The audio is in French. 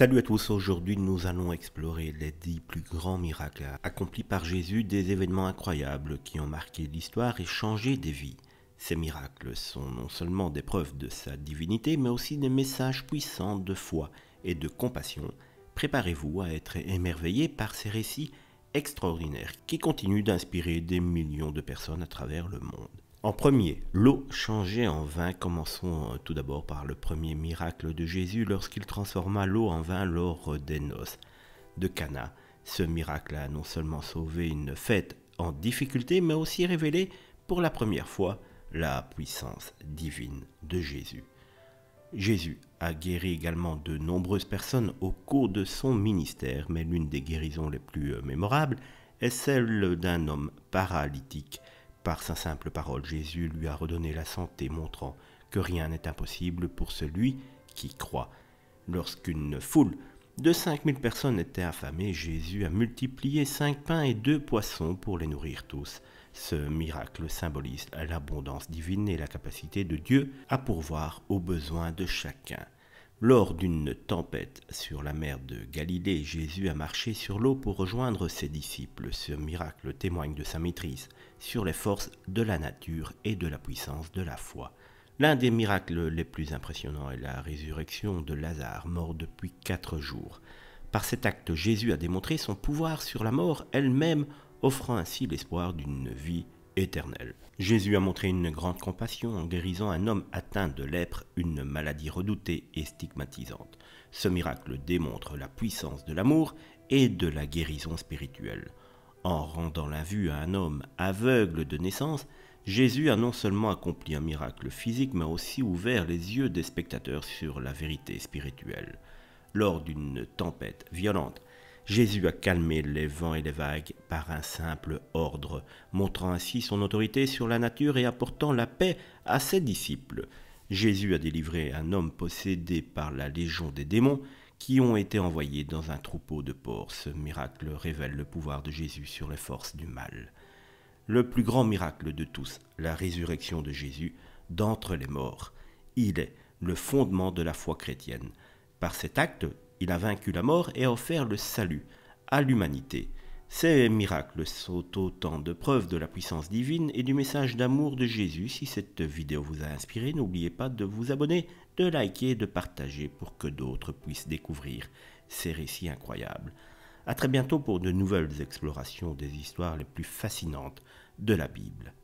Salut à tous, aujourd'hui nous allons explorer les dix plus grands miracles accomplis par Jésus, des événements incroyables qui ont marqué l'histoire et changé des vies. Ces miracles sont non seulement des preuves de sa divinité, mais aussi des messages puissants de foi et de compassion. Préparez-vous à être émerveillés par ces récits extraordinaires qui continuent d'inspirer des millions de personnes à travers le monde. En premier, l'eau changée en vin. Commençons euh, tout d'abord par le premier miracle de Jésus lorsqu'il transforma l'eau en vin lors des noces de Cana. Ce miracle a non seulement sauvé une fête en difficulté, mais aussi révélé pour la première fois la puissance divine de Jésus. Jésus a guéri également de nombreuses personnes au cours de son ministère, mais l'une des guérisons les plus euh, mémorables est celle d'un homme paralytique par sa simple parole, Jésus lui a redonné la santé, montrant que rien n'est impossible pour celui qui croit. Lorsqu'une foule de 5000 personnes était affamée, Jésus a multiplié 5 pains et deux poissons pour les nourrir tous. Ce miracle symbolise l'abondance divine et la capacité de Dieu à pourvoir aux besoins de chacun. Lors d'une tempête sur la mer de Galilée, Jésus a marché sur l'eau pour rejoindre ses disciples. Ce miracle témoigne de sa maîtrise sur les forces de la nature et de la puissance de la foi. L'un des miracles les plus impressionnants est la résurrection de Lazare, mort depuis quatre jours. Par cet acte, Jésus a démontré son pouvoir sur la mort elle-même, offrant ainsi l'espoir d'une vie Éternel. Jésus a montré une grande compassion en guérisant un homme atteint de lèpre, une maladie redoutée et stigmatisante. Ce miracle démontre la puissance de l'amour et de la guérison spirituelle. En rendant la vue à un homme aveugle de naissance, Jésus a non seulement accompli un miracle physique, mais a aussi ouvert les yeux des spectateurs sur la vérité spirituelle. Lors d'une tempête violente, Jésus a calmé les vents et les vagues par un simple ordre, montrant ainsi son autorité sur la nature et apportant la paix à ses disciples. Jésus a délivré un homme possédé par la légion des démons qui ont été envoyés dans un troupeau de porcs. Ce miracle révèle le pouvoir de Jésus sur les forces du mal. Le plus grand miracle de tous, la résurrection de Jésus d'entre les morts. Il est le fondement de la foi chrétienne. Par cet acte, il a vaincu la mort et a offert le salut à l'humanité. Ces miracles sont autant de preuves de la puissance divine et du message d'amour de Jésus. Si cette vidéo vous a inspiré, n'oubliez pas de vous abonner, de liker et de partager pour que d'autres puissent découvrir ces récits incroyables. A très bientôt pour de nouvelles explorations des histoires les plus fascinantes de la Bible.